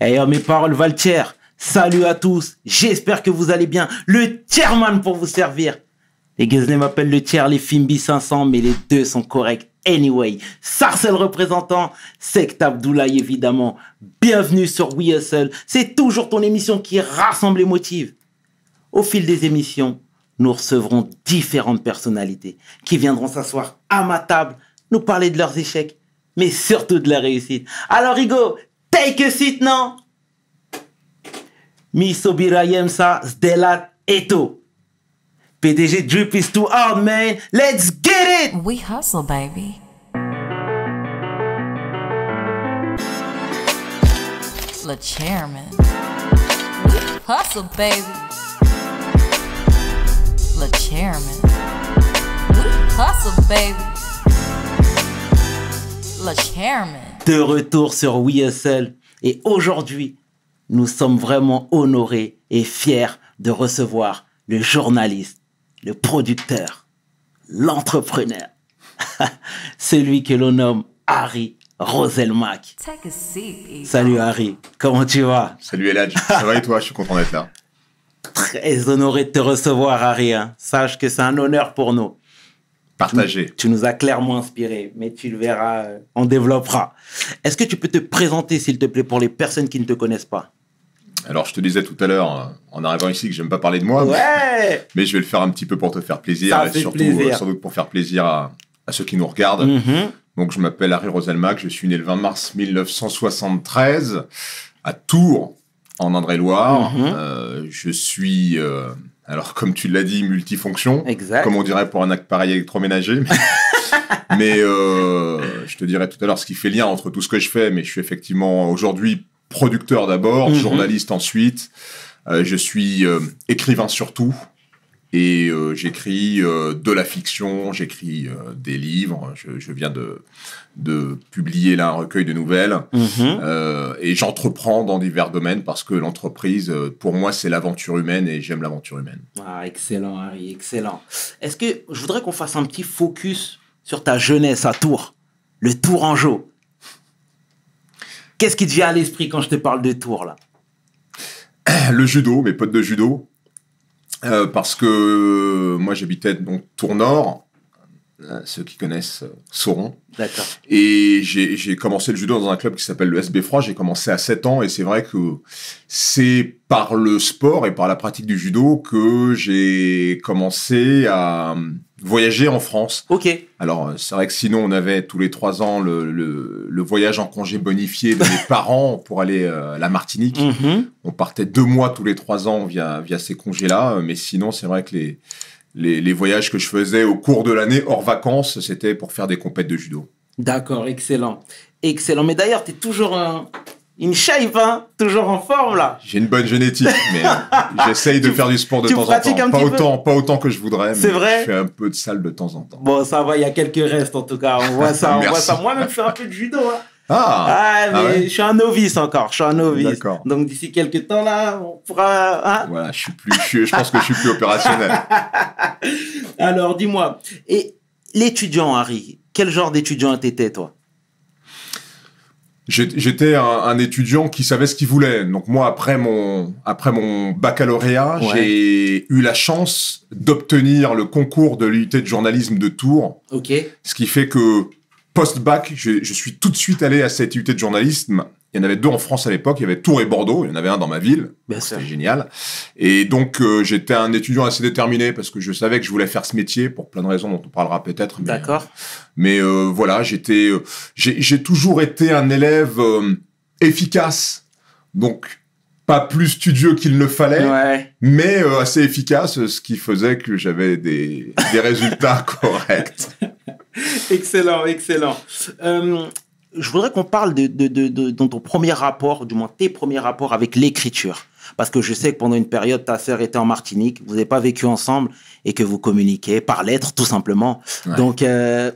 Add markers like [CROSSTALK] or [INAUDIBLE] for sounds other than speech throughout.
hey, eh, oh, mes paroles valent Salut à tous. J'espère que vous allez bien. Le chairman pour vous servir. Les Guesnay m'appellent le tiers, les Fimbi 500, mais les deux sont corrects. Anyway, Sarcel représentant, Sect Abdoulaye évidemment. Bienvenue sur We Hustle. C'est toujours ton émission qui rassemble les motifs. Au fil des émissions, nous recevrons différentes personnalités qui viendront s'asseoir à ma table, nous parler de leurs échecs, mais surtout de leur réussite. Alors Hugo, take a seat now. Mi Sobira Yemsa Zdelat Eto. PDG Drip is too hard, man. Let's get it! We hustle, baby. Le chairman. We hustle, baby. Le chairman. We hustle, baby. Le chairman. De retour sur WSL et aujourd'hui, nous sommes vraiment honorés et fiers de recevoir le journaliste, le producteur, l'entrepreneur, [LAUGHS] celui que l'on nomme Harry Roselmack. Salut Harry, comment tu vas Salut Eladj, ça va et toi Je suis content d'être là. [LAUGHS] Très honoré de te recevoir Harry, hein. sache que c'est un honneur pour nous. Partager. Tu, nous as clairement inspiré, mais tu le verras, on développera. Est-ce que tu peux te présenter, s'il te plaît, pour les personnes qui ne te connaissent pas Alors, je te disais tout à l'heure, en arrivant ici, que j'aime pas parler de moi. mais, je vais le faire un petit peu pour te faire plaisir, et surtout, pour faire plaisir à, ceux qui nous regardent. Mm-hmm. Donc, je m'appelle Harry Rosalmac, je suis né le 20 mars 1973 à Tours, en Indre-et-Loire. Mm-hmm. Euh, je suis euh, alors, comme tu l'as dit, multifonction. Comme on dirait pour un appareil électroménager. Mais, [LAUGHS] euh, je te dirais tout à l'heure ce qui fait lien entre tout ce que je fais. Mais je suis effectivement aujourd'hui producteur d'abord, mhm. journaliste ensuite. Euh, je suis euh, écrivain surtout. Et euh, j'écris euh, de la fiction, j'écris euh, des livres. Je, viens de, publier là un recueil de nouvelles. Mhm. et j'entreprends dans divers domaines parce que l'entreprise, pour moi, c'est l'aventure humaine et j'aime l'aventure humaine. Ah, excellent, Harry, excellent. Est-ce que je voudrais qu'on fasse un petit focus sur ta jeunesse à Tours, le Tour Tourangeau Qu'est-ce qui te vient à l'esprit quand je te parle de Tours là Le judo, mes potes de judo. Euh, parce que euh, moi j'habitais donc Tournord, euh, ceux qui connaissent sauront. D'accord. Et j'ai commencé le judo dans un club qui s'appelle le SB Froid. J'ai commencé à 7 ans et c'est vrai que c'est par le sport et par la pratique du judo que j'ai commencé à, voyager en France. Ok. Alors euh, c'est vrai que sinon on avait tous les trois ans le, voyage en congé bonifié de mes [LAUGHS] parents pour aller euh, à la Martinique. Mhm. On partait deux mois tous les trois ans via via ces congés-là, euh, mais sinon c'est vrai que les, les les, voyages que je faisais au cours de l'année hors vacances, c'était pour faire des compètes de judo. D'accord, excellent. Excellent. Mais d'ailleurs, tu es toujours un, une shape, hein Toujours en forme, là J'ai une bonne génétique, mais [LAUGHS] j'essaye de faire du sport de temps en temps. Pas autant, pas autant que je voudrais, mais vrai je fais un peu de salle de temps en temps. Bon, ça va, il y a quelques restes, en tout cas. On voit ça, on voit ça. Moi-même, je fais un peu de judo, hein. Ah, ah, ah mais je suis un novice encore, je suis un novice. Donc d'ici quelques temps là, on pourra. Hein. voilà, je suis plus, je, pense que je suis plus opérationnel. [LAUGHS] Alors dis-moi, et l'étudiant Harry, quel genre d'étudiant t'étais toi J'étais un, étudiant qui savait ce qu'il voulait. Donc moi, après mon, après mon baccalauréat, j'ai eu la chance d'obtenir le concours de l'UT de journalisme de Tours. Ok. Ce qui fait que post-bac, je, suis tout de suite allé à cette UT de journalisme il y en avait deux en France à l'époque, il y avait Tours et Bordeaux, il y en avait un dans ma ville, c'était génial. Et donc euh, j'étais un étudiant assez déterminé parce que je savais que je voulais faire ce métier pour plein de raisons dont on parlera peut-être. D'accord. Euh, mais, euh, voilà, j'étais, j'ai toujours été un élève efficace, donc pas plus studieux qu'il ne fallait, mais assez efficace, ce qui faisait que j'avais des, des [LAUGHS] résultats corrects. excellent, excellent je voudrais qu'on parle de, ton premier rapport, du moins tes premiers rapports avec l'écriture. Parce que je sais que pendant une période, ta sœur était en Martinique, vous n'avez pas vécu ensemble et que vous communiquez par lettre tout simplement. Donc, euh,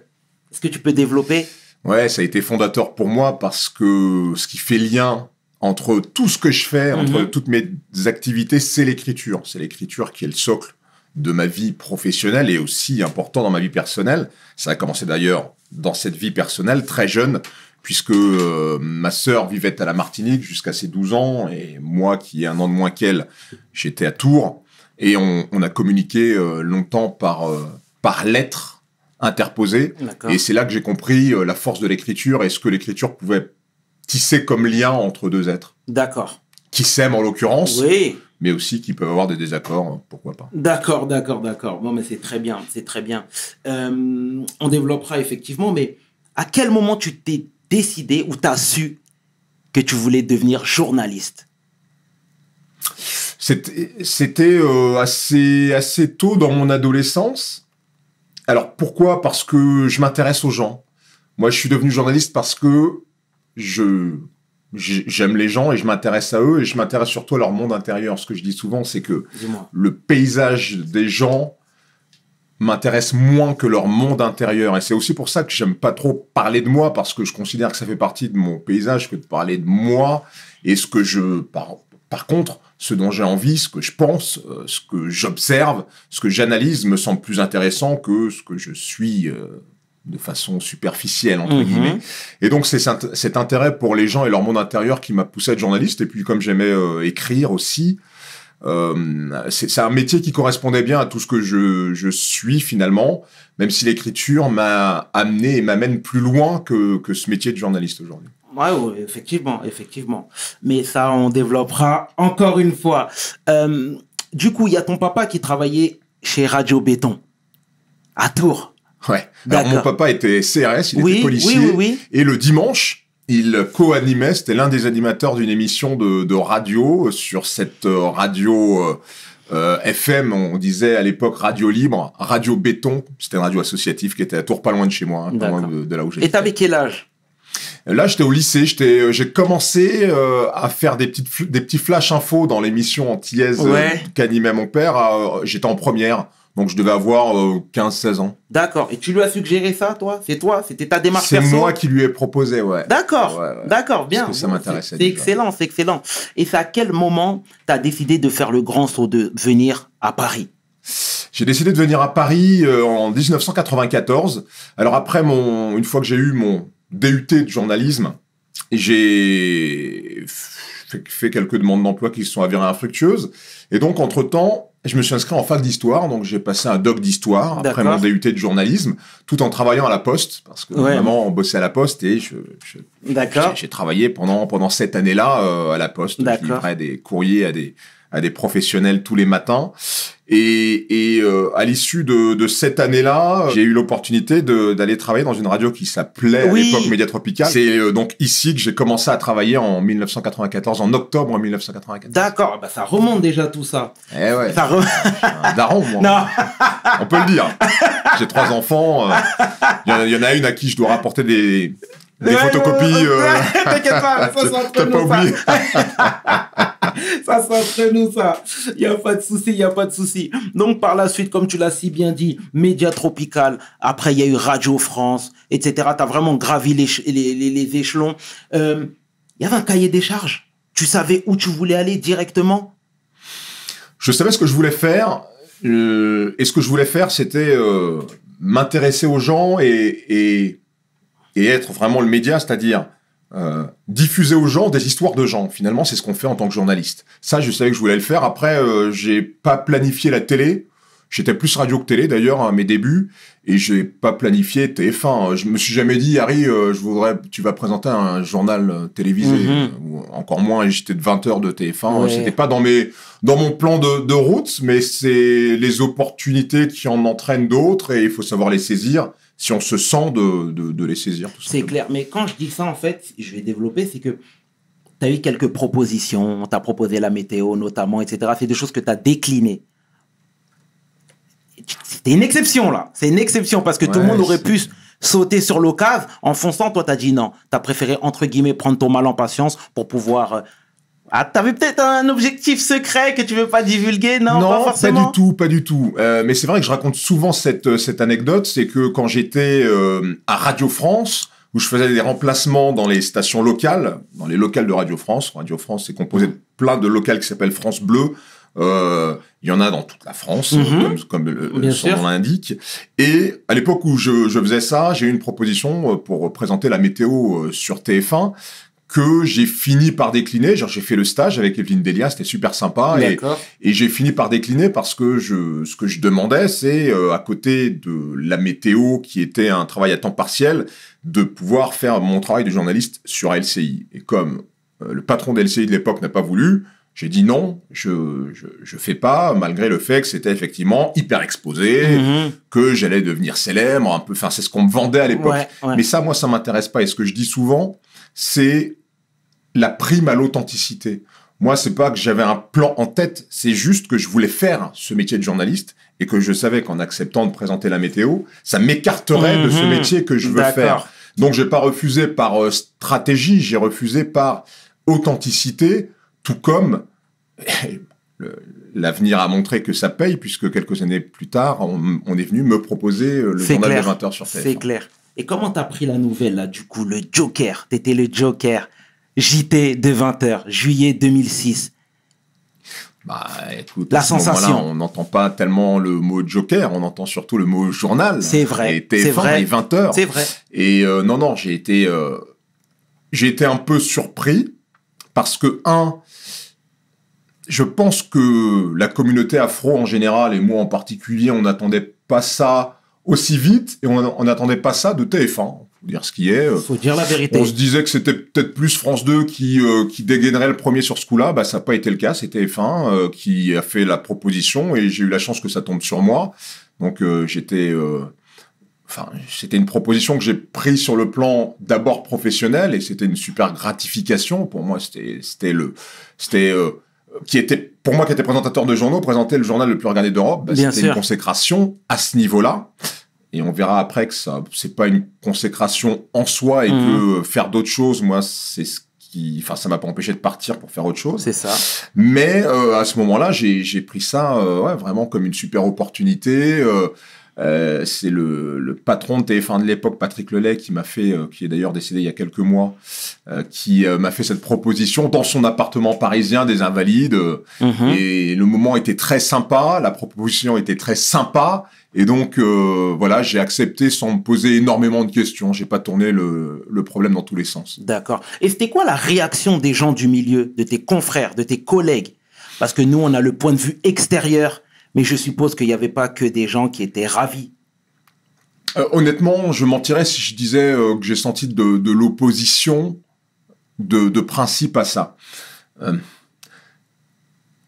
est-ce que tu peux développer Ouais, ça a été fondateur pour moi parce que ce qui fait lien entre tout ce que je fais, entre mm-hmm. toutes mes activités, c'est l'écriture. C'est l'écriture qui est le socle de ma vie professionnelle et aussi important dans ma vie personnelle. Ça a commencé d'ailleurs dans cette vie personnelle très jeune puisque euh, ma sœur vivait à la Martinique jusqu'à ses 12 ans, et moi, qui ai un an de moins qu'elle, j'étais à Tours, et on, a communiqué euh, longtemps par, euh, par lettres interposées, et c'est là que j'ai compris la force de l'écriture et ce que l'écriture pouvait tisser comme lien entre deux êtres. D'accord. Qui s'aiment en l'occurrence. Oui mais aussi qui peuvent avoir des désaccords, hein, pourquoi pas. D'accord, d'accord, d'accord. Bon, mais c'est très bien, c'est très bien. on développera effectivement, mais à quel moment tu t'es décidé ou t'as su que tu voulais devenir journaliste C'était euh, assez, assez tôt dans mon adolescence. Alors pourquoi Parce que je m'intéresse aux gens. Moi, je suis devenu journaliste parce que je j'aime les gens et je m'intéresse à eux et je m'intéresse surtout à leur monde intérieur. Ce que je dis souvent, c'est que le paysage des gens m'intéresse moins que leur monde intérieur. Et c'est aussi pour ça que j'aime pas trop parler de moi, parce que je considère que ça fait partie de mon paysage que de parler de moi et ce que je... Par, contre, ce dont j'ai envie, ce que je pense, euh, ce que j'observe, ce que j'analyse me semble plus intéressant que ce que je suis euh, de façon superficielle, entre mhm. guillemets. Et donc, c'est cet intérêt pour les gens et leur monde intérieur qui m'a poussé à être journaliste. Et puis, comme j'aimais euh, écrire aussi, euh, c'est un métier qui correspondait bien à tout ce que je, suis finalement, même si l'écriture m'a amené et m'amène plus loin que, ce métier de journaliste aujourd'hui. Ouais, effectivement, effectivement. Mais ça, on développera encore une fois. Euh, du coup, il y a ton papa qui travaillait chez Radio Béton, à Tours. Ouais. Alors, mon papa était CRS, il était policier. oui, et le dimanche, il co-animait, c'était l'un des animateurs d'une émission de, radio euh, sur cette euh, radio euh, FM, on disait à l'époque radio libre, radio béton, c'était une radio associative qui était à tour pas loin de chez moi, hein, pas loin de, là où j'étais. Et t'avais quel âge Là, j'étais au lycée, j'ai commencé à faire des, petites, des petits flash infos dans l'émission antillaise qu'animait mon père. j'étais en première. Donc je devais avoir 15-16 euh, ans. D'accord. Et tu lui as suggéré ça, toi C'est toi C'était ta démarche C'est moi qui lui ai proposé, ouais. D'accord. D'accord, bien. ça m'intéressait. C'est excellent, c'est excellent. Et c'est à quel moment tu as décidé de faire le grand saut de venir à Paris j'ai décidé de venir à Paris euh, en 1994. Alors après mon, une fois que j'ai eu mon DUT de journalisme, j'ai fait, quelques demandes d'emploi qui se sont avérées infructueuses. Et donc entre temps, je me suis inscrit en fac d'histoire, donc j'ai passé un doc d'histoire après mon DUT de journalisme, tout en travaillant à la Poste, parce que vraiment on bossait à la Poste et je, J'ai, travaillé pendant pendant cette année-là euh, à la Poste. Je livrais des courriers à des à des professionnels tous les matins. Et, et euh, à l'issue de, de, cette année-là, j'ai eu l'opportunité d'aller travailler dans une radio qui s'appelait l'époque Média C'est euh, donc ici que j'ai commencé à travailler en 1994, en octobre 1994. D'accord, bah ça remonte déjà tout ça. Eh ouais. Ça remonte. un daron, moi. Non. On peut le dire. J'ai trois enfants. Euh, il y, en a une à qui je dois rapporter des, des photocopies. [LAUGHS] T'inquiète pas, [LAUGHS] T'as pas oublié. [LAUGHS] ça s'entraîne nous, ça. Il n'y a pas de souci, il n'y a pas de souci. Donc, par la suite, comme tu l'as si bien dit, Média Tropical, après, il y a eu Radio France, etc. Tu as vraiment gravi les, les, échelons. Il euh, y avait un cahier des charges. Tu savais où tu voulais aller directement Je savais ce que je voulais faire. Euh, et ce que je voulais faire, c'était euh, m'intéresser aux gens et, être vraiment le média, c'est-à-dire euh, diffuser aux gens des histoires de gens. Finalement, c'est ce qu'on fait en tant que journaliste. Ça, je savais que je voulais le faire. Après, euh, j'ai pas planifié la télé. J'étais plus radio que télé d'ailleurs à mes débuts et j'ai pas planifié TF1. Je me suis jamais dit Harry, euh, je voudrais, tu vas présenter un journal télévisé mhm. ou encore moins j'étais de 20 heures de TF1. C'était pas dans mes dans mon plan de, de route, mais c'est les opportunités qui en entraînent d'autres et il faut savoir les saisir si on se sent de, de, les saisir. C'est clair, mais quand je dis ça, en fait, je vais développer, c'est que tu as eu quelques propositions, tu as proposé la météo notamment, etc. C'est des choses que tu as déclinées. C'est une exception là, c'est une exception parce que tout le monde aurait pu sauter sur l'ocave en fonçant. Toi, tu as dit non, tu as préféré entre guillemets prendre ton mal en patience pour pouvoir euh, ah, t'avais peut-être un objectif secret que tu veux pas divulguer, non Non, pas, du tout, pas du tout. Euh, mais c'est vrai que je raconte souvent cette, euh, cette anecdote, c'est que quand j'étais euh, à Radio France, où je faisais des remplacements dans les stations locales, dans les locales de Radio France. Radio France est composé de plein de locales qui s'appellent France Bleu. Il y en a dans toute la France, mhm. comme, son nom l'indique. Et à l'époque où je, je, faisais ça, j'ai eu une proposition pour présenter la météo sur TF1 que j'ai fini par décliner. Genre, j'ai fait le stage avec Evelyne Delia, c'était super sympa. Et, j'ai fini par décliner parce que je, ce que je demandais, c'est euh, à côté de la météo qui était un travail à temps partiel, de pouvoir faire mon travail de journaliste sur LCI. Et comme euh, le patron d'LCI de l'époque n'a pas voulu, j'ai dit non, je, je, je fais pas, malgré le fait que c'était effectivement hyper exposé, mhm. que j'allais devenir célèbre, un peu. Enfin, c'est ce qu'on me vendait à l'époque. Mais ça, moi, ça m'intéresse pas. Et ce que je dis souvent, c'est la prime à l'authenticité. Moi, c'est pas que j'avais un plan en tête, c'est juste que je voulais faire ce métier de journaliste et que je savais qu'en acceptant de présenter la météo, ça m'écarterait de ce mhm. métier que je veux faire. Donc, j'ai pas refusé par euh, stratégie, j'ai refusé par authenticité, tout comme [LAUGHS] l'avenir a montré que ça paye, puisque quelques années plus tard, on, est venu me proposer euh, le journal de 20 heures sur tf C'est clair. Et comment t'as pris la nouvelle, là, du coup, le Joker T'étais le Joker. JT de 20h, juillet 2006. Bah, la sensation. On n'entend pas tellement le mot Joker, on entend surtout le mot journal. C'est vrai. C'est vrai. Et 20 h C'est vrai. Et euh, non, non, j'ai été, euh, j'ai été un peu surpris parce que un, je pense que la communauté afro en général et moi en particulier, on n'attendait pas ça aussi vite et on n'attendait pas ça de TF1 dire ce qui est. Euh, la vérité. On se disait que c'était peut-être plus France 2 qui euh, dégainerait le premier sur ce coup-là. Bah ça n'a pas été le cas. C'était F1 euh, qui a fait la proposition et j'ai eu la chance que ça tombe sur moi. Donc j'étais Enfin, c'était une proposition que j'ai prise sur le plan d'abord professionnel et c'était une super gratification pour moi. C'était, le, c'était qui était pour moi qui était présentateur de journaux, présenter le journal le plus regardé d'Europe, bah, c'était une consécration à ce niveau-là. Et on verra après que ça, c'est pas une consécration en soi et mmh. que euh, faire d'autres choses, moi, c'est ce qui, enfin, ça m'a pas empêché de partir pour faire autre chose. C'est ça. Mais euh, à ce moment-là, j'ai pris ça euh, ouais, vraiment comme une super opportunité. c'est le, le, patron de TF1 de l'époque, Patrick Lelay, qui m'a fait, qui est d'ailleurs décédé il y a quelques mois, qui m'a fait cette proposition dans son appartement parisien des Invalides. Mmh. Et le moment était très sympa, la proposition était très sympa. Et donc, euh, voilà, j'ai accepté sans me poser énormément de questions. J'ai pas tourné le, le problème dans tous les sens. D'accord. Et c'était quoi la réaction des gens du milieu, de tes confrères, de tes collègues Parce que nous, on a le point de vue extérieur, mais je suppose qu'il n'y avait pas que des gens qui étaient ravis. Euh, honnêtement, je mentirais si je disais euh, que j'ai senti de, l'opposition de, de, principe à ça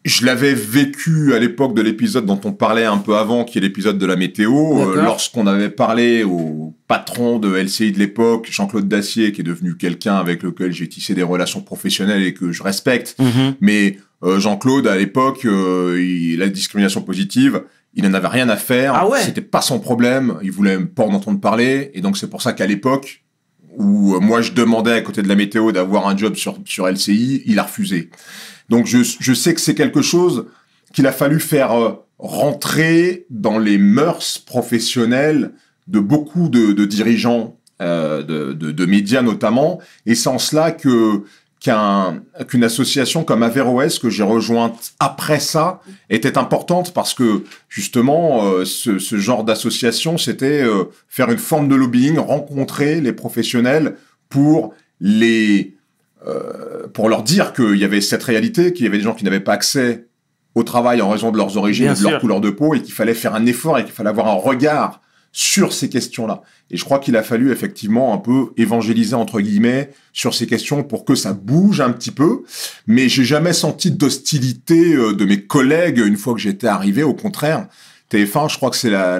je l'avais vécu à l'époque de l'épisode dont on parlait un peu avant, qui est l'épisode de la météo, euh, lorsqu'on avait parlé au patron de LCI de l'époque, Jean-Claude Dacier, qui est devenu quelqu'un avec lequel j'ai tissé des relations professionnelles et que je respecte. Mhm. Mais euh, Jean-Claude, à l'époque, a euh, la discrimination positive, il n'en avait rien à faire. Ah ouais. C'était pas son problème. Il voulait pas en entendre parler. Et donc c'est pour ça qu'à l'époque, où moi je demandais à côté de la météo d'avoir un job sur, sur LCI, il a refusé. Donc je, je sais que c'est quelque chose qu'il a fallu faire euh, rentrer dans les mœurs professionnelles de beaucoup de, de dirigeants euh, de, de, de, médias notamment, et c'est en cela que qu'un qu'une association comme Averroes que j'ai rejointe après ça était importante parce que justement euh, ce, ce, genre d'association c'était euh, faire une forme de lobbying, rencontrer les professionnels pour les euh, pour leur dire qu'il y avait cette réalité, qu'il y avait des gens qui n'avaient pas accès au travail en raison de leurs origines, de leur couleur de peau, et qu'il fallait faire un effort et qu'il fallait avoir un regard sur ces questions-là. Et je crois qu'il a fallu effectivement un peu évangéliser entre guillemets sur ces questions pour que ça bouge un petit peu. Mais j'ai jamais senti d'hostilité euh, de mes collègues une fois que j'étais arrivé. Au contraire, TF1, je crois que c'est la,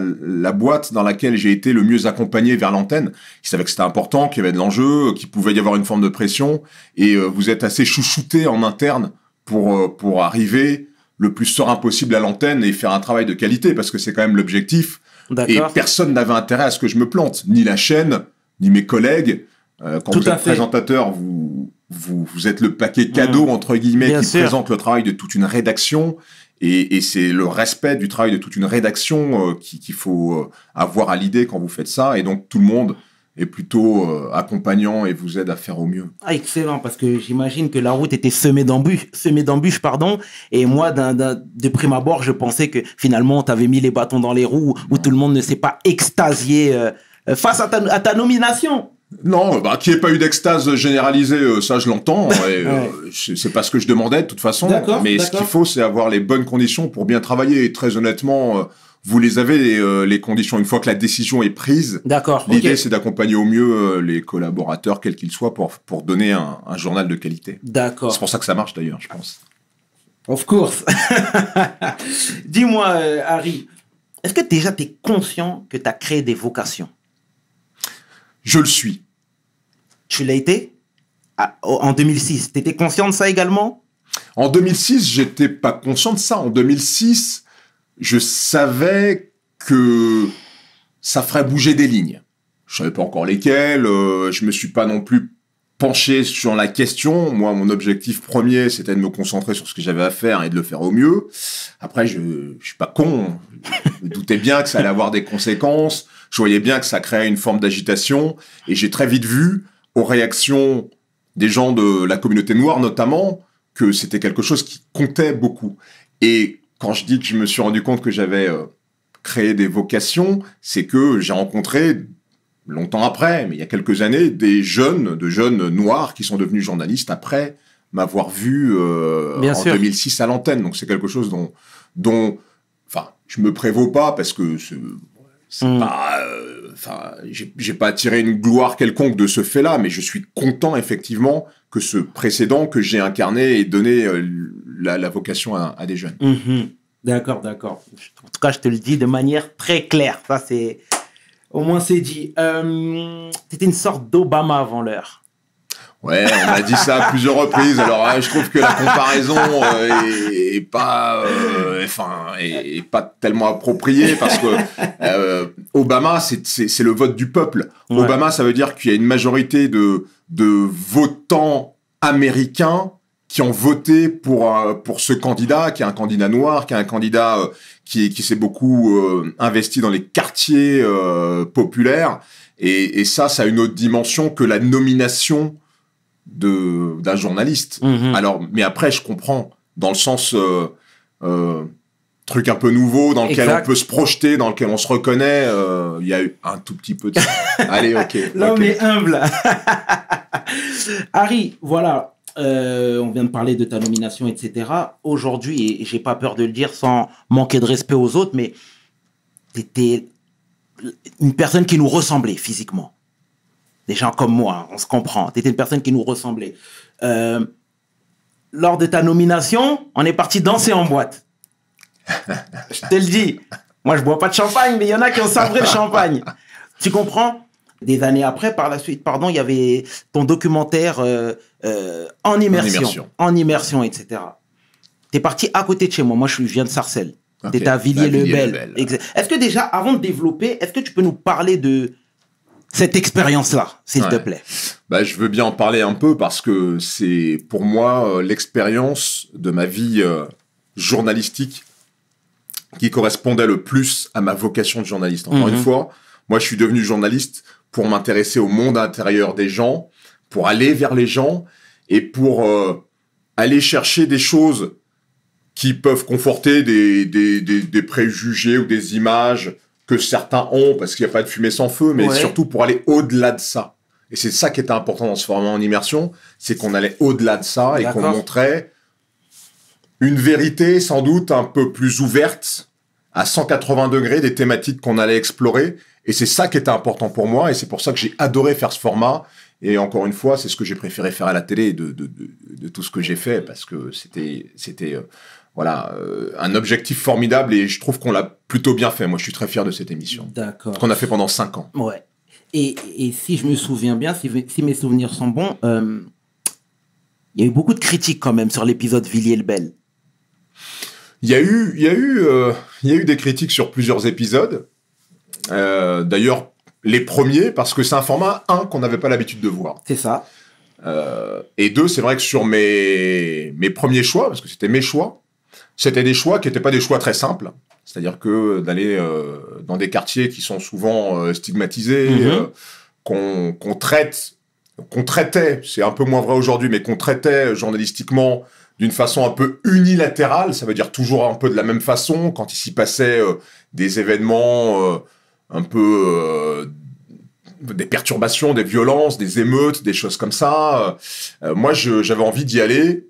boîte dans laquelle j'ai été le mieux accompagné vers l'antenne, Ils savaient que c'était important, qu'il y avait de l'enjeu, qu'il pouvait y avoir une forme de pression, et euh, vous êtes assez chouchouté en interne pour, euh, pour arriver le plus serein possible à l'antenne et faire un travail de qualité, parce que c'est quand même l'objectif. Et personne n'avait intérêt à ce que je me plante, ni la chaîne, ni mes collègues. Euh, quand Tout vous êtes présentateur, vous, vous, êtes le paquet cadeau, mmh. entre guillemets, qui présente le travail de toute une rédaction et, c'est le respect du travail de toute une rédaction euh, qu'il faut euh, avoir à l'idée quand vous faites ça. Et donc tout le monde est plutôt euh, accompagnant et vous aide à faire au mieux. Ah, excellent, parce que j'imagine que la route était semée d'embûches, pardon. Et moi, de prime abord, je pensais que finalement, on t'avait mis les bâtons dans les roues, où tout le monde ne s'est pas extasié face à ta nomination. Non, bah, qu'il n'y ait pas eu d'extase généralisée, euh, ça je l'entends. [LAUGHS] Euh, ce c'est pas ce que je demandais de toute façon. Mais ce qu'il faut, c'est avoir les bonnes conditions pour bien travailler. Et très honnêtement, euh, vous les avez les, conditions une fois que la décision est prise. L'idée, c'est d'accompagner au mieux les collaborateurs, quels qu'ils soient, pour, donner un, journal de qualité. D'accord. C'est pour ça que ça marche d'ailleurs, je pense. Of course. [LAUGHS] Dis-moi, Harry, est-ce que déjà tu es conscient que tu as créé des vocations je le suis. Tu l'as été ah, en 2006. Tu étais conscient de ça également En 2006, j'étais pas conscient de ça. En 2006, je savais que ça ferait bouger des lignes. Je savais pas encore lesquelles. Euh, je me suis pas non plus penché sur la question. Moi, mon objectif premier, c'était de me concentrer sur ce que j'avais à faire et de le faire au mieux. Après, je, je suis pas con me doutais bien que ça allait avoir des conséquences. Je voyais bien que ça créait une forme d'agitation. Et j'ai très vite vu, aux réactions des gens de la communauté noire notamment, que c'était quelque chose qui comptait beaucoup. Et quand je dis que je me suis rendu compte que j'avais euh, créé des vocations, c'est que j'ai rencontré longtemps après, mais il y a quelques années, des jeunes, de jeunes noirs qui sont devenus journalistes après m'avoir vu euh, en 2006 à l'antenne. Donc c'est quelque chose dont, dont je me prévaut pas parce que c'est mm. pas euh, j'ai pas tiré une gloire quelconque de ce fait là mais je suis content effectivement que ce précédent que j'ai incarné ait donné euh, la, vocation à, des jeunes mhm. d'accord d'accord en tout cas je te le dis de manière très claire ça c'est au moins c'est dit euh, c'était une sorte d'Obama avant l'heure Ouais, on a dit ça à plusieurs reprises. Alors, euh, je trouve que la comparaison euh, est, pas, euh, enfin, est, pas tellement appropriée parce que Obama, c'est le vote du peuple. Obama, ça veut dire qu'il y a une majorité de, de votants américains qui ont voté pour pour ce candidat qui est un candidat noir, qui est un candidat qui qui s'est beaucoup investi dans les quartiers populaires et, et ça ça a une autre dimension que la nomination de d'un journaliste. Mhm. Alors, mais après, je comprends dans le sens euh, euh, truc un peu nouveau dans lequel on peut se projeter, dans lequel on se reconnaît. Euh, il y a eu un tout petit peu de. [LAUGHS] Allez, ok. L'homme est humble. [LAUGHS] Harry, voilà. on vient de parler de ta nomination, etc. Aujourd'hui, et j'ai pas peur de le dire sans manquer de respect aux autres, mais t'étais une personne qui nous ressemblait physiquement des gens comme moi, on se comprend. Tu étais une personne qui nous ressemblait. Euh, lors de ta nomination, on est parti danser en boîte. je te le dis. Moi, je bois pas de champagne, mais il y en a qui ont sabré le champagne. Tu comprends Des années après, par la suite, pardon, il y avait ton documentaire euh, euh, en, immersion, en, immersion, etc. Tu es parti à côté de chez moi. Moi, je viens de Sarcelles. Tu étais à Villiers-le-Bel. Villiers le bel est ce que déjà, avant de développer, est-ce que tu peux nous parler de cette expérience-là, s'il te plaît bah, Je veux bien en parler un peu parce que c'est pour moi euh, l'expérience de ma vie euh, journalistique qui correspondait le plus à ma vocation de journaliste. Encore une mhm. fois, moi je suis devenu journaliste pour m'intéresser au monde intérieur des gens, pour aller vers les gens et pour euh, aller chercher des choses qui peuvent conforter des préjugés ou des images que certains ont, parce qu'il n'y a pas de fumée sans feu, mais surtout pour aller au-delà de ça. Et c'est ça qui était important dans ce format en immersion, c'est qu'on allait au-delà de ça et qu'on montrait une vérité sans doute un peu plus ouverte à 180 degrés des thématiques qu'on allait explorer. Et c'est ça qui était important pour moi, et c'est pour ça que j'ai adoré faire ce format. Et encore une fois, c'est ce que j'ai préféré faire à la télé de, de tout ce que j'ai fait, parce que c'était, c'était euh, voilà, euh, un objectif formidable et je trouve qu'on l'a plutôt bien fait. Moi, je suis très fier de cette émission. D'accord. Qu'on a fait pendant cinq ans. Ouais. Et, si je me souviens bien, si, si mes souvenirs sont bons, euh, il y a eu beaucoup de critiques quand même sur l'épisode Villiers-le-Bel. Il y a eu, il y eu, euh, y eu des critiques sur plusieurs épisodes. D'ailleurs, les premiers parce que c'est un format un qu'on n'avait pas l'habitude de voir. C'est ça. et deux, c'est vrai que sur mes mes premiers choix, parce que c'était mes choix, c'était des choix qui n'étaient pas des choix très simples. C'est-à-dire que d'aller euh, dans des quartiers qui sont souvent euh, stigmatisés, mhm. euh, qu'on traite, qu'on traitait, c'est un peu moins vrai aujourd'hui, mais qu'on traitait journalistiquement d'une façon un peu unilatérale, ça veut dire toujours un peu de la même façon, quand il s'y passait des événements un peu des perturbations, des violences, des émeutes, des choses comme ça. moi, j'avais envie d'y aller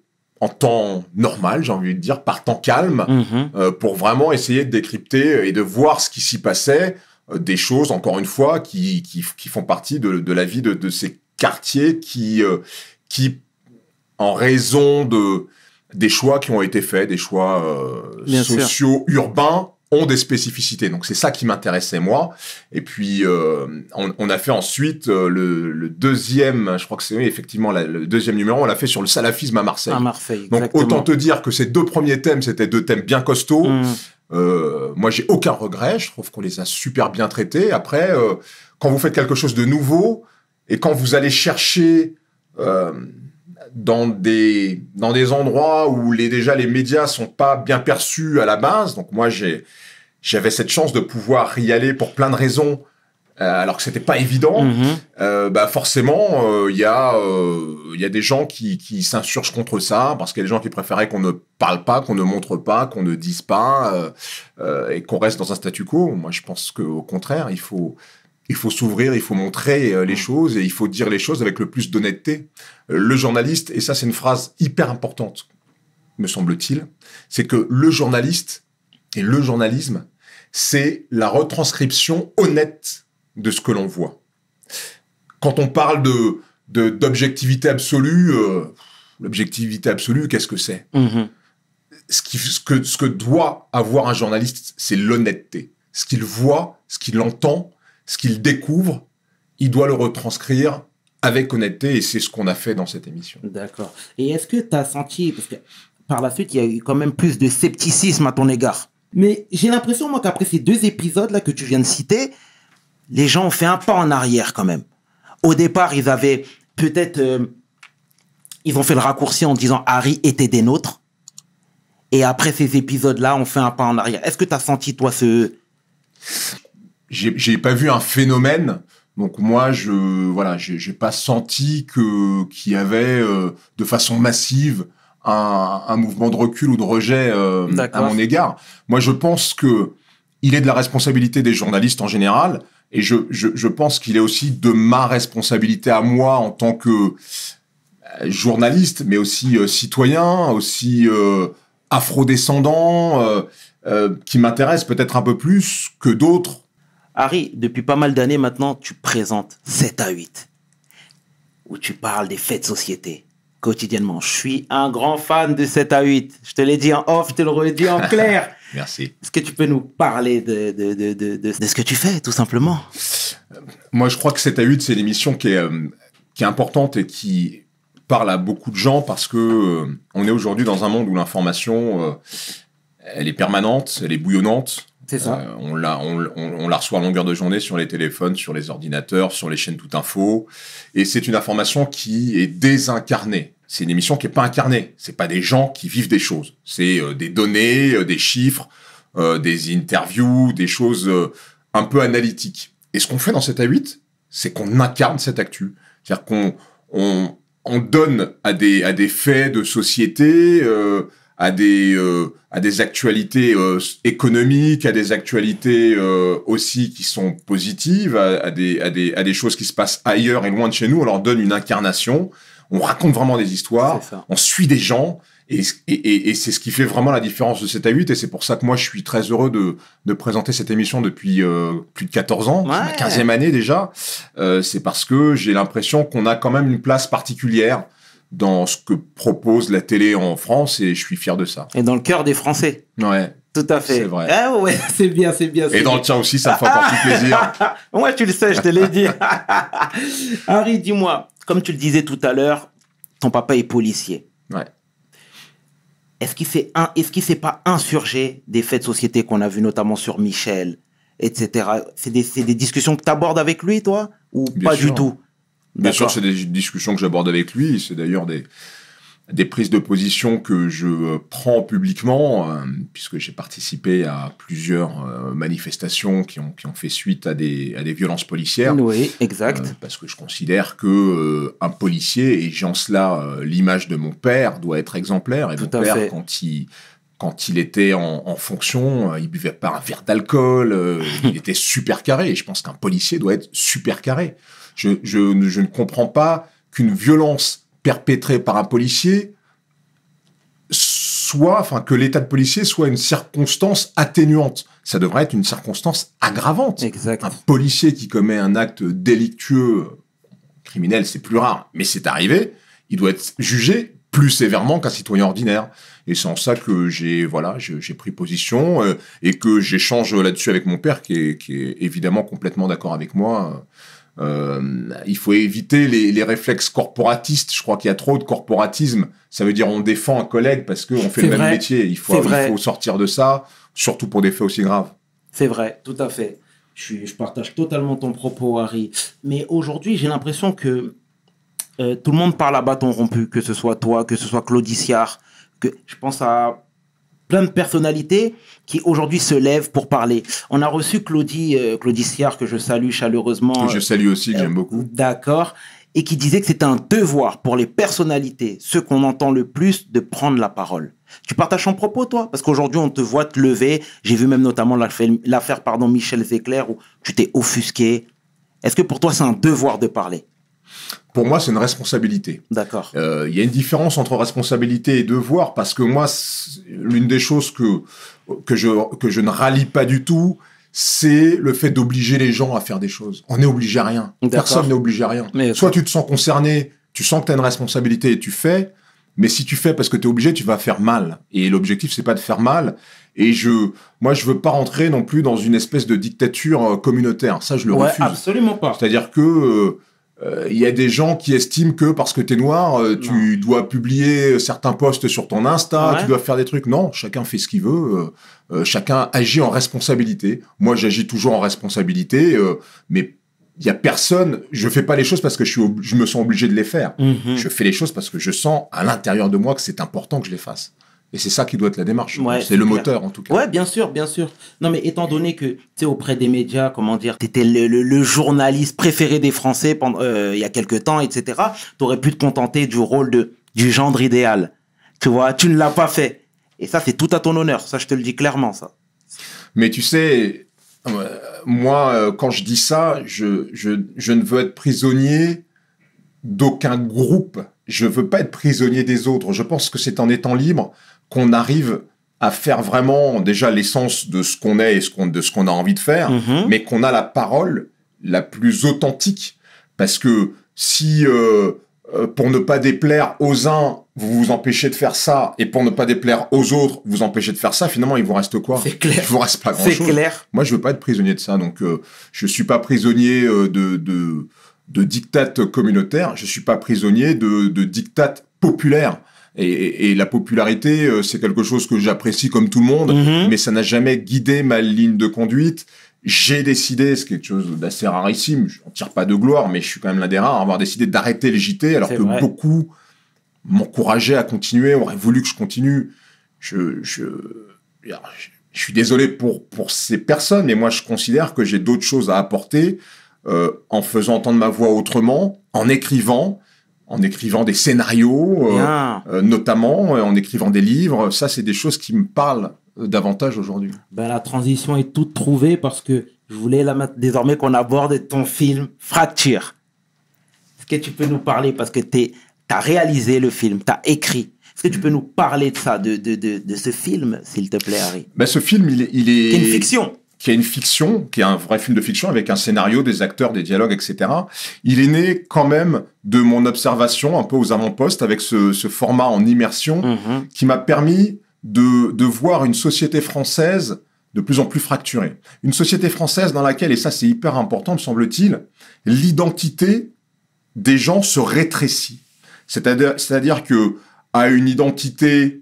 temps normal, j'ai envie de dire, par temps calme, mhm. euh, pour vraiment essayer de décrypter et de voir ce qui s'y passait, euh, des choses, encore une fois, qui, qui, font partie de, la vie de, ces quartiers qui, euh, qui en raison de des choix qui ont été faits, des choix sociaux, urbains, ont des spécificités. Donc c'est ça qui m'intéressait moi. Et puis euh, on, a fait ensuite euh, le, deuxième, je crois que c'est effectivement le deuxième numéro, on l'a fait sur le salafisme à Marseille. À Marseille. Donc autant te dire que ces deux premiers thèmes, c'était deux thèmes bien costauds. Mm. Euh, moi j'ai aucun regret, je trouve qu'on les a super bien traités. Après, euh, quand vous faites quelque chose de nouveau et quand vous allez chercher dans des dans des endroits où les déjà les médias sont pas bien perçus à la base. Donc moi j'ai j'avais cette chance de pouvoir y aller pour plein de raisons euh, alors que c'était pas évident. Mm-hmm. Euh, bah forcément il euh, y a il y a des gens qui qui s'insurgent contre ça parce qu'il y a des gens qui préféraient qu'on ne parle pas, qu'on ne montre pas, qu'on ne dise pas et qu'on reste dans un statu quo. Moi je pense que au contraire il faut il faut s'ouvrir, il faut montrer euh, les mm. choses et il faut dire les choses avec le plus d'honnêteté. Euh, le journaliste, et ça c'est une phrase hyper importante, me semble-t-il, c'est que le journaliste et le journalisme, c'est la retranscription honnête de ce que l'on voit. Quand on parle de d'objectivité absolue, euh, l'objectivité absolue, qu'est-ce que c'est mm-hmm. ce, qui, que, ce que doit avoir un journaliste, c'est l'honnêteté. Ce qu'il voit, ce qu'il entend, ce qu'il découvre, il doit le retranscrire avec honnêteté, et c'est ce qu'on a fait dans cette émission. D'accord. Et est-ce que tu as senti, parce que par la suite, il y a eu quand même plus de scepticisme à ton égard. Mais j'ai l'impression, moi, qu'après ces deux épisodes-là que tu viens de citer, les gens ont fait un pas en arrière quand même. Au départ, ils avaient peut-être... Euh, ils ont fait le raccourci en disant Harry était des nôtres. Et après ces épisodes-là, on fait un pas en arrière. Est-ce que tu as senti, toi, ce j'ai pas vu un phénomène. Donc moi, je voilà, j'ai pas senti que qu'il y avait euh, de façon massive un, un, mouvement de recul ou de rejet euh, à mon égard. Moi, je pense que il est de la responsabilité des journalistes en général, et je je, je pense qu'il est aussi de ma responsabilité à moi en tant que euh, journaliste, mais aussi citoyen, aussi afrodescendant, qui m'intéresse peut-être un peu plus que d'autres Harry, depuis pas mal d'années maintenant, tu présentes 7 à 8, où tu parles des faits de société quotidiennement. Je suis un grand fan de 7 à 8. Je te l'ai dit en off, je te le redis en clair. [LAUGHS] Merci. Est-ce que tu peux nous parler de, ce que tu fais, tout simplement euh, Moi, je crois que 7 à 8, c'est l'émission qui est, euh, qui est importante et qui parle à beaucoup de gens parce que euh, on est aujourd'hui dans un monde où l'information, elle est permanente, elle est bouillonnante. Euh, on, la, reçoit à longueur de journée sur les téléphones, sur les ordinateurs, sur les chaînes tout info. Et c'est une information qui est désincarnée. C'est une émission qui n'est pas incarnée. C'est pas des gens qui vivent des choses. C'est euh, des données, euh, des chiffres, des interviews, des choses un peu analytiques. Et ce qu'on fait dans cette A8, c'est qu'on incarne cette actu. C'est-à-dire qu'on on, donne à des faits de société à des euh, à des actualités euh, économiques, à des actualités euh, aussi qui sont positives, à, des des des choses qui se passent ailleurs et loin de chez nous. On leur donne une incarnation. On raconte vraiment des histoires. On suit des gens. Et, c'est ce qui fait vraiment la différence de 7 à 8 et c'est pour ça que moi je suis très heureux de, de présenter cette émission depuis plus de 14 ans, ma 15e année déjà. c'est parce que j'ai l'impression qu'on a quand même une place particulière dans ce que propose la télé en France et je suis fier de ça. Et dans le cœur des Français. Ouais. Tout à fait. C'est vrai. Ah ouais, [LAUGHS] c'est bien, c'est bien. Et dans le tien aussi, ça me fait encore plus plaisir. [LAUGHS] Moi, tu le sais, je te l'ai dit. [LAUGHS] Harry, dis-moi, comme tu le disais tout à l'heure, ton papa est policier. Ouais. Est-ce qu'il s'est est-ce s'est pas insurgé des faits de société qu'on a vus notamment sur Michel, etc. C'est des, des discussions que tu abordes avec lui, toi, ou pas du tout Bien sûr, c'est des discussions que j'aborde avec lui. C'est d'ailleurs des, des prises de position que je euh, prends publiquement, euh, puisque j'ai participé à plusieurs euh, manifestations qui ont, qui ont fait suite à des, à des violences policières. Oui, exact. parce que je considère que un policier, et j'ai en cela l'image de mon père, doit être exemplaire. Et mon père, quand il quand il était en, en, fonction, il buvait pas un verre d'alcool, il était super carré. Et je pense qu'un policier doit être super carré. Je, ne comprends pas qu'une violence perpétrée par un policier soit, enfin, que l'état de policier soit une circonstance atténuante. Ça devrait être une circonstance aggravante. Un policier qui commet un acte délictueux, criminel, c'est plus rare, mais c'est arrivé, il doit être jugé plus sévèrement qu'un citoyen ordinaire. Et c'est en ça que j'ai voilà, pris position euh, et que j'échange là-dessus avec mon père, qui est, évidemment complètement d'accord avec moi. Euh, il faut éviter les, réflexes corporatistes. Je crois qu'il y a trop de corporatisme. Ça veut dire on défend un collègue parce qu'on fait le même métier. Il faut, sortir de ça, surtout pour des faits aussi graves. C'est vrai, tout à fait. Je, partage totalement ton propos, Harry. Mais aujourd'hui, j'ai l'impression que euh, tout le monde parle à bâton rompu, que ce soit toi, que ce soit Claudiciard. Que, je pense à plein de personnalités qui aujourd'hui se lèvent pour parler. On a reçu Claudie, euh, que je salue chaleureusement. Que je salue aussi, que euh, j'aime beaucoup. D'accord. Et qui disait que c'est un devoir pour les personnalités, ceux qu'on entend le plus, de prendre la parole. Tu partages ton propos, toi Parce qu'aujourd'hui, on te voit te lever. J'ai vu même notamment l'affaire pardon Michel Zéclair où tu t'es offusqué. Est-ce que pour toi, c'est un devoir de parler pour moi, c'est une responsabilité. D'accord. Euh, il y a une différence entre responsabilité et devoir, parce que moi, l'une des choses que, que, je, que je ne rallie pas du tout, c'est le fait d'obliger les gens à faire des choses. On n'est obligé à rien. Personne n'est obligé à rien. Mais, Soit euh, tu te sens concerné, tu sens que tu as une responsabilité et tu fais, mais si tu fais parce que tu es obligé, tu vas faire mal. Et l'objectif, c'est pas de faire mal. Et je, moi, je veux pas rentrer non plus dans une espèce de dictature euh, communautaire. Ça, je le refuse. Absolument pas. C'est-à-dire que... Euh, il y a des gens qui estiment que parce que t'es noir, euh, tu dois publier certains posts sur ton Insta, tu dois faire des trucs. Non, chacun fait ce qu'il veut. Euh, chacun agit en responsabilité. Moi, j'agis toujours en responsabilité, mais il y a personne, je fais pas les choses parce que je me sens obligé de les faire. Mhm. Je fais les choses parce que je sens à l'intérieur de moi que c'est important que je les fasse. Et c'est ça qui doit être la démarche. c'est le moteur, en tout cas. Ouais, bien sûr, bien sûr. Non, mais étant donné que, tu sais, auprès des médias, comment dire, tu étais le, journaliste préféré des Français pendant, euh, il y a quelques temps, etc., aurais pu te contenter du rôle de, du gendre idéal. Tu vois, tu ne l'as pas fait. Et ça, c'est tout à ton honneur. Ça, je te le dis clairement, ça. Mais tu sais, euh, moi, euh, quand je dis ça, je, je, je ne veux être prisonnier d'aucun groupe. Je veux pas être prisonnier des autres. Je pense que c'est en étant libre qu'on arrive à faire vraiment déjà l'essence de ce qu'on est et de ce qu'on a envie de faire, mhm. mais qu'on a la parole la plus authentique. Parce que si, euh, euh, pour ne pas déplaire aux uns, vous vous empêchez de faire ça, et pour ne pas déplaire aux autres, vous vous empêchez de faire ça, finalement, il vous reste quoi C'est clair. Il vous reste pas grand-chose. Moi, je veux pas être prisonnier de ça, donc je euh, je suis pas prisonnier de, dictates communautaires, je suis pas prisonnier de, de dictates populaires. Et, la popularité, euh, c'est quelque chose que j'apprécie comme tout le monde, mhm. mais ça n'a jamais guidé ma ligne de conduite. J'ai décidé, ce qui est quelque chose d'assez rarissime, je n'en tire pas de gloire, mais je suis quand même l'un des rares à avoir décidé d'arrêter le JT, alors que beaucoup m'encourageaient à continuer, auraient voulu que je continue. Je, suis désolé pour, ces personnes, mais moi je considère que j'ai d'autres choses à apporter euh, en faisant entendre ma voix autrement, en écrivant, en écrivant des scénarios, euh, euh, notamment euh, en écrivant des livres. Ça, c'est des choses qui me parlent davantage aujourd'hui. Ben, la transition est toute trouvée parce que je voulais la désormais qu'on aborde ton film Fracture. Est-ce que tu peux nous parler parce que tu as réalisé le film, tu as écrit. Est-ce que tu peux nous parler de ça, de, ce film, s'il te plaît, Harry ben, Ce film, Il est... C'est une fiction qui est une fiction, qui est un vrai film de fiction avec un scénario, des acteurs, des dialogues, etc. Il est né quand même de mon observation un peu aux avant-postes avec ce, format en immersion mhm. qui m'a permis de, voir une société française de plus en plus fracturée. Une société française dans laquelle, et ça c'est hyper important me semble-t-il, l'identité des gens se rétrécit. C'est-à-dire que à une identité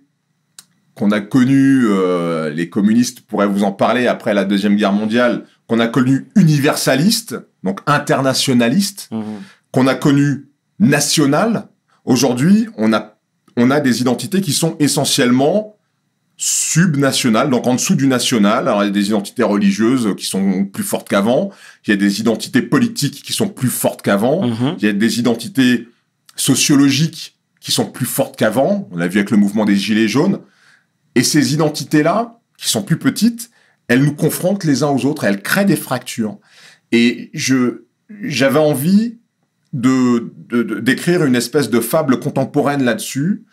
qu'on a connu, euh, les communistes pourraient vous en parler après la Deuxième Guerre mondiale, qu'on a connu universaliste, donc internationaliste, mmh. qu'on a connu national. Aujourd'hui, on a, on a des identités qui sont essentiellement subnationales, donc en dessous du national. Alors, il y a des identités religieuses qui sont plus fortes qu'avant, il y a des identités politiques qui sont plus fortes qu'avant, mmh. il y a des identités sociologiques qui sont plus fortes qu'avant. On l'a vu avec le mouvement des Gilets jaunes. Et ces identités-là, qui sont plus petites, elles nous confrontent les uns aux autres, elles créent des fractures. Et je, j'avais envie de, d'écrire une espèce de fable contemporaine là-dessus,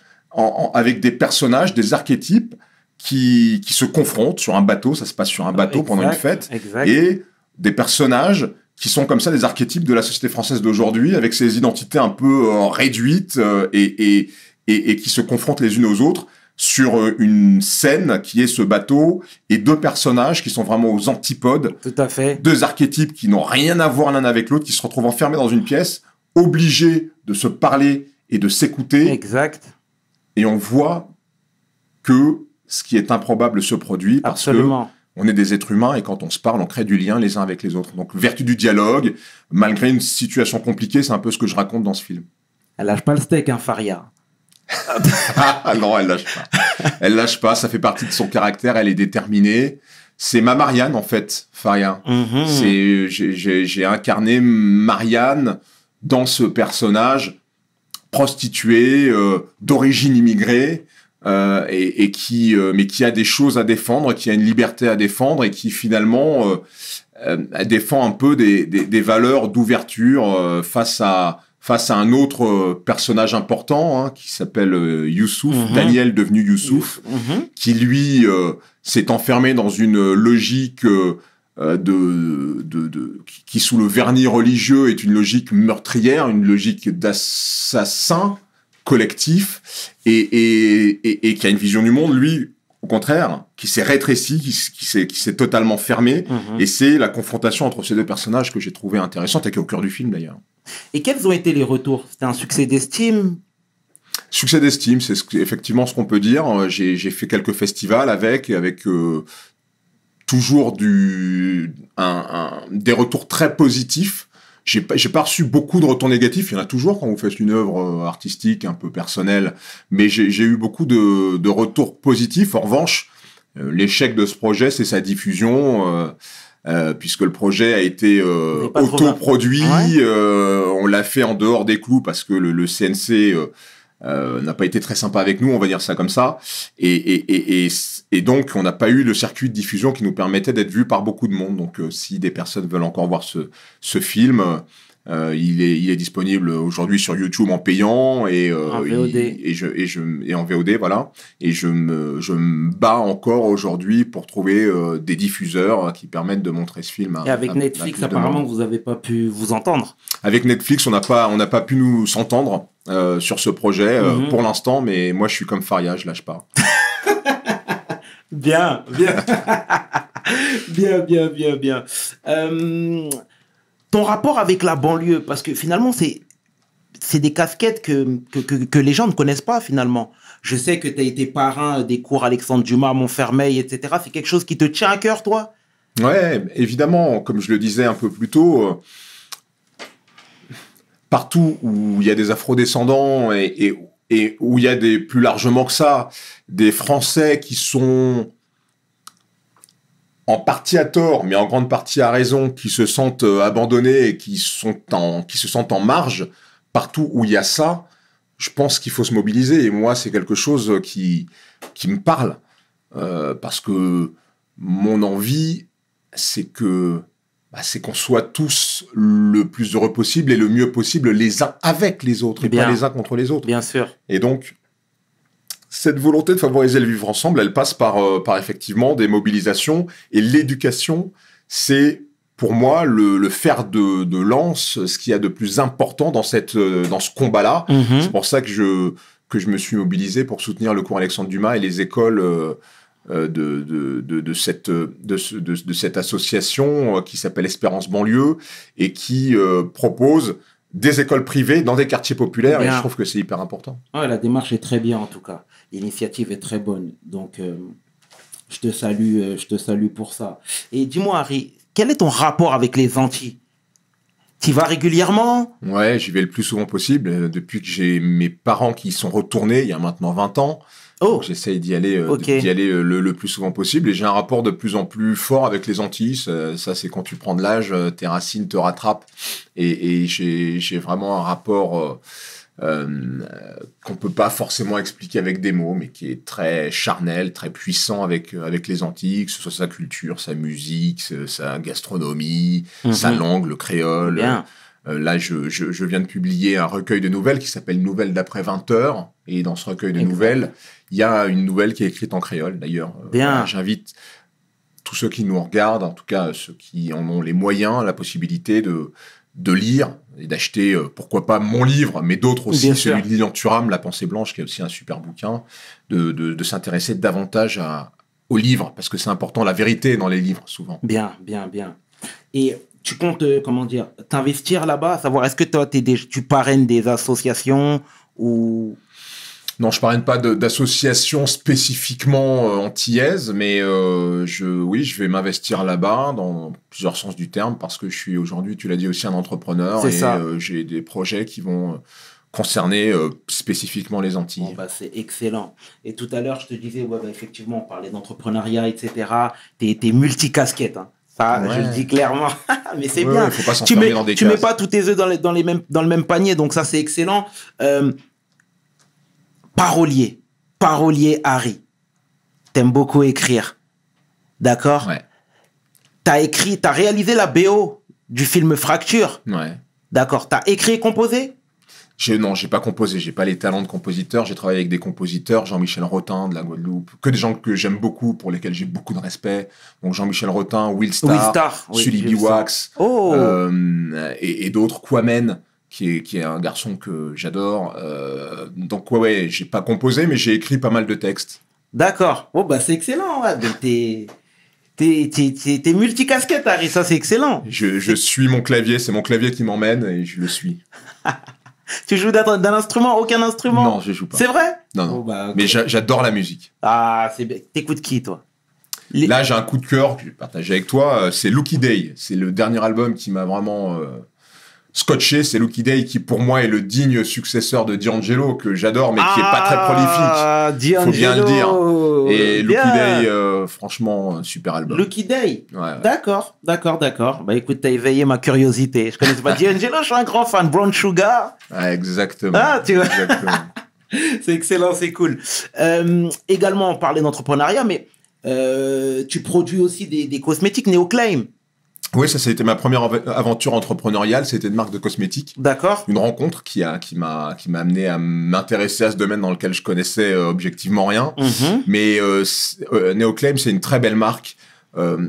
avec des personnages, des archétypes qui, qui, se confrontent sur un bateau, ça se passe sur un bateau pendant une fête, et des personnages qui sont comme ça des archétypes de la société française d'aujourd'hui, avec ces identités un peu euh, réduites euh, et, et, et qui se confrontent les unes aux autres sur euh, une scène qui est ce bateau et deux personnages qui sont vraiment aux antipodes. Tout à fait. Deux archétypes qui n'ont rien à voir l'un avec l'autre, qui se retrouvent enfermés dans une pièce, obligés de se parler et de s'écouter. Exact. Et on voit que ce qui est improbable se produit parce Absolument. que on est des êtres humains et quand on se parle, on crée du lien les uns avec les autres. Donc, vertu du dialogue, malgré une situation compliquée, c'est un peu ce que je raconte dans ce film. Elle lâche pas le steak, hein, Faria. Ah, non, elle lâche pas. Elle lâche pas, ça fait partie de son caractère, elle est déterminée. C'est ma Marianne en fait, Faria. Mhm. C'est J'ai incarné Marianne dans ce personnage prostituée, euh, d'origine immigrée, euh, et, qui, euh, mais qui a des choses à défendre, qui a une liberté à défendre, et qui finalement défend un peu des valeurs d'ouverture face à face à un autre euh, personnage important hein, qui s'appelle euh, Youssouf, mhm. Daniel devenu Youssouf, mhm. qui lui euh, s'est enfermé dans une logique de, de, qui sous le vernis religieux est une logique meurtrière, une logique d'assassin collectif et, qui a une vision du monde lui au contraire, qui s'est rétréci, qui, s'est, qui s'est totalement fermé. Mhm. Et c'est la confrontation entre ces deux personnages que j'ai trouvé intéressante et qui est au cœur du film d'ailleurs. Et quels ont été les retours C'était un succès d'estime Succès d'estime, c'est effectivement ce qu'on peut dire. Euh, j'ai, fait quelques festivals avec, avec euh, toujours du, un, un, des retours très positifs j'ai pas, pas reçu beaucoup de retours négatifs. Il y en a toujours quand vous faites une œuvre euh, artistique un peu personnelle, mais j'ai eu beaucoup de, de, retours positifs. En revanche, euh, l'échec de ce projet, c'est sa diffusion. Euh, euh puisque le projet a été euh, autoproduit, on l'a fait en dehors des clous parce que le, le CNC euh, n'a pas été très sympa avec nous, on va dire ça comme ça. Et, et, et, donc, on n'a pas eu le circuit de diffusion qui nous permettait d'être vu par beaucoup de monde. Donc, euh, si des personnes veulent encore voir ce, ce film, euh, il, est, il est disponible aujourd'hui sur YouTube en payant et, euh, en VOD. Et, je, en VOD, voilà. Et je me, je me bats encore aujourd'hui pour trouver euh, des diffuseurs hein, qui permettent de montrer ce film. et avec Netflix, apparemment, vous n'avez pas pu vous entendre. Avec Netflix, on n'a pas, on pas pu nous entendre sur ce projet mhm. pour l'instant, mais moi, je suis comme Faria, je lâche pas. [LAUGHS] [LAUGHS] bien, bien. bien, bien, bien, bien ton rapport avec la banlieue, parce que finalement, c'est c'est des casquettes que, que, les gens ne connaissent pas finalement. Je sais que tu as été parrain des cours Alexandre Dumas, Montfermeil, etc. C'est quelque chose qui te tient à cœur, toi Ouais, évidemment, comme je le disais un peu plus tôt, euh, partout où il y a des afrodescendants et, et, et où il y a des plus largement que ça, des Français qui sont en partie à tort, mais en grande partie à raison, qui se sentent euh, abandonnés et qui, sont en, qui se sentent en marge, partout où il y a ça, je pense qu'il faut se mobiliser. Et moi, c'est quelque chose qui, qui me parle. Euh, parce que mon envie, c'est que bah, c'est qu'on soit tous le plus heureux possible et le mieux possible les uns avec les autres, et, et eh pas les uns contre les autres. Bien sûr. Et donc, cette volonté de favoriser le vivre ensemble, elle passe par, euh, par effectivement des mobilisations et l'éducation, c'est pour moi le, le fer de, lance, ce qu'il y a de plus important dans cette euh, dans ce combat-là. Mhm. C'est pour ça que je que je me suis mobilisé pour soutenir le cours Alexandre Dumas et les écoles. Euh, de, de, de, cette, de, de, cette association qui s'appelle Espérance Banlieue et qui propose des écoles privées dans des quartiers populaires. Et je trouve que c'est hyper important. Ah, la démarche est très bien en tout cas. L'initiative est très bonne. Donc, euh, je te salue, euh, je te salue pour ça. Et dis-moi, Harry, quel est ton rapport avec les Antilles Tu vas régulièrement Ouais, j'y vais le plus souvent possible. Euh, depuis que j'ai mes parents qui sont retournés, il y a maintenant 20 ans, Oh. J'essaye d'y aller, euh, d'y aller euh, le, plus souvent possible. Et j'ai un rapport de plus en plus fort avec les Antilles. Euh, ça, c'est quand tu prends de l'âge, tes racines te rattrapent. Et, j'ai vraiment un rapport euh, qu'on peut pas forcément expliquer avec des mots, mais qui est très charnel, très puissant avec, avec les Antilles, que ce soit sa culture, sa musique, sa gastronomie, mhm. sa langue, le créole. Euh, là, je, viens de publier un recueil de nouvelles qui s'appelle Nouvelles d'après 20 heures. Et dans ce recueil de nouvelles, il y a une nouvelle qui est écrite en créole, d'ailleurs. Euh, bien. J'invite tous ceux qui nous regardent, en tout cas ceux qui en ont les moyens, la possibilité de, lire et d'acheter, euh, pourquoi pas mon livre, mais d'autres aussi, celui de Lilian Thuram, La pensée blanche, qui est aussi un super bouquin, de, s'intéresser davantage aux livres, parce que c'est important, la vérité dans les livres, souvent. Bien, bien, bien. Et tu comptes, euh, comment dire, t'investir là-bas, savoir est-ce que toi, es tu parraines des associations ou... Non, je parraine pas d'associations spécifiquement euh, antillaises, mais euh, je, oui, je vais m'investir là-bas dans plusieurs sens du terme parce que je suis aujourd'hui, tu l'as dit aussi, un entrepreneur et j'ai des projets qui vont concerner spécifiquement les Antilles. Bah, c'est excellent. Et tout à l'heure, je te disais, ouais, bah, effectivement, on parlait d'entrepreneuriat, etc. Tu es, es multicasquette. Hein. Je le dis clairement, [LAUGHS] mais c'est bien. tu mets, tu mets pas tous tes œufs dans, les, dans, les mêmes, dans le même panier, donc ça c'est excellent. Euh, parolier, parolier Harry, t'aimes beaucoup écrire, d'accord ouais. T'as écrit, t'as réalisé la BO du film Fracture, ouais. d'accord T'as écrit et composé je, non, j'ai pas composé, j'ai pas les talents de compositeur. J'ai travaillé avec des compositeurs, Jean-Michel Rotin de la Guadeloupe, que des gens que j'aime beaucoup, pour lesquels j'ai beaucoup de respect. Donc Jean-Michel Rotin, Will Star, Sully Biwax, oh. euh, et, d'autres, Kwamen, qui est, qui est un garçon que j'adore. Euh, donc ouais, ouais, j'ai pas composé, mais j'ai écrit pas mal de textes. D'accord. Oh bah c'est excellent. Tu t'es t'es T'es multicasquette, Harry, ça c'est excellent. Je, je suis mon clavier, c'est mon clavier qui m'emmène et je le suis. [LAUGHS] Tu joues d'un instrument Aucun instrument Non, je joue pas. C'est vrai Non, non. Oh, bah, mais j'adore la musique. Ah, c'est T'écoutes qui, toi Là, j'ai un coup de cœur que je vais partager avec toi. Euh, c'est Lucky Day. C'est le dernier album qui m'a vraiment euh, scotché. C'est Lucky Day qui, pour moi, est le digne successeur de D'Angelo, que j'adore, mais qui est pas très prolifique. D'Angelo ah, Faut bien le dire. Et Lucky Day... Euh, euh, franchement, super album. Lucky Day. D'accord, d'accord, d'accord. Bah écoute, t'as éveillé ma curiosité. Je connais pas [LAUGHS] D'Angelo, je suis un grand fan. Brown Sugar. exactement. Ah, tu [LAUGHS] c'est excellent, c'est cool. Euh, également, on parlait d'entrepreneuriat, mais euh, tu produis aussi des, des cosmétiques Neoclaim. Oui, ça, c'était ma première aventure entrepreneuriale. C'était une marque de cosmétiques. D'accord. Une rencontre qui a, qui m'a, qui m'a amené à m'intéresser à ce domaine dans lequel je connaissais euh, objectivement rien. Mm-hmm. Mais euh, euh, Neoclaim, c'est une très belle marque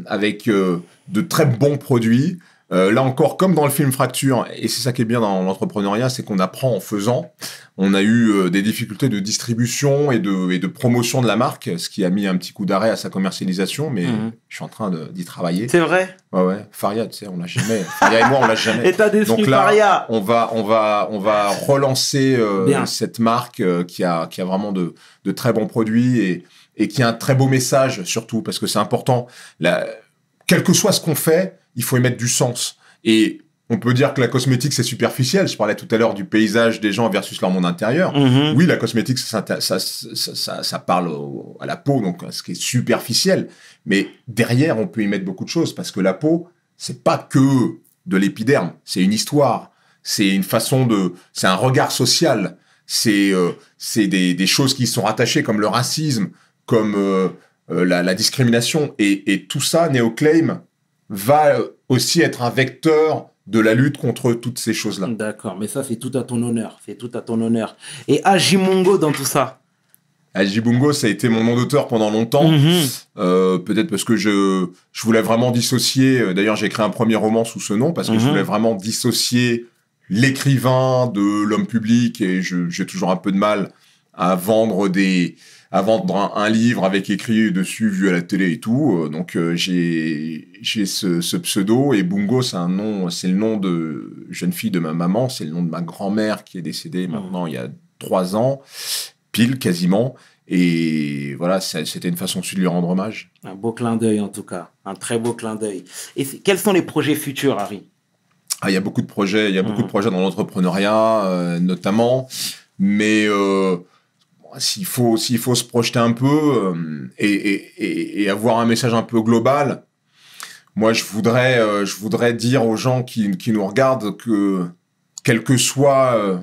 avec de très bons produits euh, là encore, comme dans le film Fracture, et c'est ça qui est bien dans l'entrepreneuriat, c'est qu'on apprend en faisant. On a eu euh, des difficultés de distribution et de, et de promotion de la marque, ce qui a mis un petit coup d'arrêt à sa commercialisation, mais mhm. je suis en train d'y travailler. C'est vrai Ouais, ouais. Faria, tu sais, on l'a jamais. Faria et moi, on l'a jamais. [LAUGHS] Donc là, Faria on va, on, va, on va relancer euh, cette marque qui, a, qui a vraiment de, très bons produits et, et qui a un très beau message, surtout, parce que c'est important. La, quel que soit ce qu'on fait, il faut y mettre du sens. Et on peut dire que la cosmétique, c'est superficiel. Je parlais tout à l'heure du paysage des gens versus leur monde intérieur. Mhm. Oui, la cosmétique, ça, parle à la peau, donc ce qui est superficiel. Mais derrière, on peut y mettre beaucoup de choses parce que la peau, c'est pas que de l'épiderme. C'est une histoire. C'est une façon de, c'est un regard social. C'est, euh, des, choses qui sont rattachées comme le racisme, comme euh, euh, la, discrimination. Et, et tout ça, Néoclaim, va euh, aussi être un vecteur de la lutte contre toutes ces choses-là. D'accord, mais ça, c'est tout à ton honneur. C'est tout à ton honneur. Et Ajimongo dans tout ça Ajibungo, ça a été mon nom d'auteur pendant longtemps. Mhm. Euh, peut-être parce que je, je voulais vraiment dissocier. Euh, d'ailleurs, j'ai écrit un premier roman sous ce nom parce que je mhm. voulais vraiment dissocier l'écrivain de l'homme public et j'ai toujours un peu de mal à vendre des, à vendre un, livre avec écrit dessus, vu à la télé et tout. Euh, donc euh, j'ai j'ai ce, pseudo et Bungo, c'est un nom, c'est le nom de jeune fille de ma maman, c'est le nom de ma grand-mère qui est décédée mmh. maintenant il y a trois ans, pile quasiment. Et voilà, c'était une façon de lui rendre hommage. Un beau clin d'œil en tout cas, un très beau clin d'œil. Et quels sont les projets futurs, Harry ah, Il y a beaucoup de projets, il y a mmh. beaucoup de projets dans l'entrepreneuriat, euh, notamment, mais s'il faut, s'il faut se projeter un peu euh, et, avoir un message un peu global, moi je voudrais, euh, je voudrais dire aux gens qui, nous regardent que quelles que soient euh,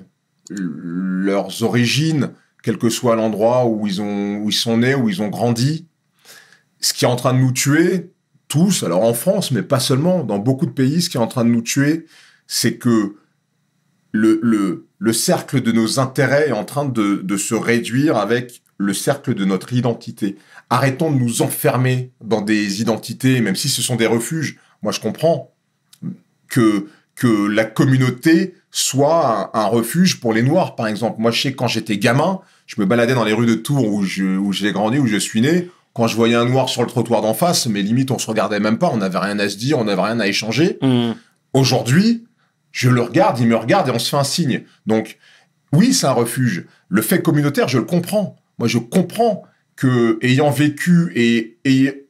leurs origines, quel que soit l'endroit où ils où ils sont nés, où ils ont grandi, ce qui est en train de nous tuer tous, alors en France, mais pas seulement, dans beaucoup de pays, ce qui est en train de nous tuer, c'est que le, le, cercle de nos intérêts est en train de, se réduire avec le cercle de notre identité. Arrêtons de nous enfermer dans des identités, même si ce sont des refuges. Moi, je comprends que, que la communauté soit un, refuge pour les Noirs, par exemple. Moi, je sais, quand j'étais gamin, je me baladais dans les rues de Tours où j'ai grandi, où je suis né. Quand je voyais un Noir sur le trottoir d'en face, mes limites, on se regardait même pas, on n'avait rien à se dire, on n'avait rien à échanger. Mmh. Aujourd'hui, je le regarde, il me regarde et on se fait un signe. Donc, oui, c'est un refuge. Le fait communautaire, je le comprends. Moi, je comprends que, ayant vécu et,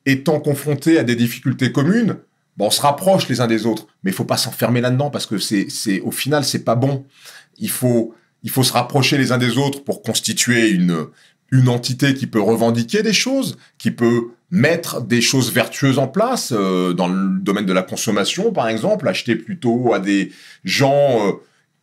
étant confronté à des difficultés communes, bon, on se rapproche les uns des autres. Mais il faut pas s'enfermer là-dedans parce que c'est, c'est, au final, c'est pas bon. Il faut, il faut se rapprocher les uns des autres pour constituer une, une entité qui peut revendiquer des choses, qui peut mettre des choses vertueuses en place euh, dans le domaine de la consommation, par exemple, acheter plutôt à des gens euh,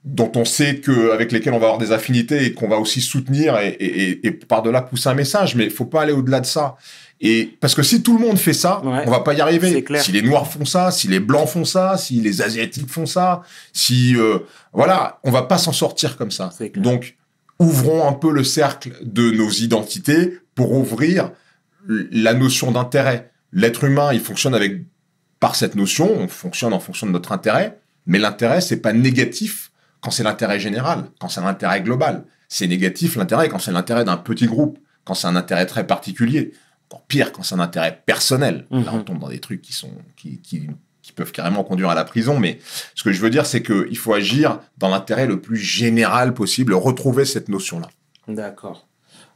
dont on sait que avec lesquels on va avoir des affinités et qu'on va aussi soutenir et, et, et par delà pousser un message. Mais il faut pas aller au-delà de ça. Et parce que si tout le monde fait ça, on va pas y arriver. Si les noirs font ça, si les blancs font ça, si les asiatiques font ça, si euh, voilà, on va pas s'en sortir comme ça. Donc ouvrons un peu le cercle de nos identités pour ouvrir la notion d'intérêt. L'être humain, il fonctionne avec par cette notion, on fonctionne en fonction de notre intérêt, mais l'intérêt c'est pas négatif quand c'est l'intérêt général, quand c'est l'intérêt global. C'est négatif l'intérêt quand c'est l'intérêt d'un petit groupe, quand c'est un intérêt très particulier. Encore pire quand c'est un intérêt personnel. Mhm. Là, on tombe dans des trucs qui sont qui, qui peuvent carrément conduire à la prison. Mais ce que je veux dire, c'est qu'il faut agir dans l'intérêt le plus général possible, retrouver cette notion-là. D'accord.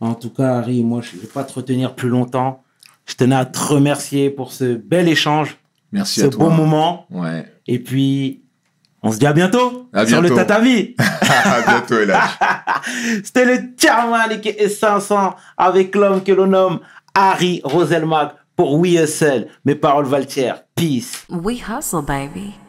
En tout cas, Harry, moi, je ne vais pas te retenir plus longtemps. Je tenais à te remercier pour ce bel échange. Merci ce à moment. Et puis, on se dit à bientôt sur le tatami. [LAUGHS] à bientôt, [LAUGHS] C'était le est et 500 avec l'homme que l'on nomme Harry Roselmag pour We Hustle. Mes paroles valent Peace. We hustle, baby.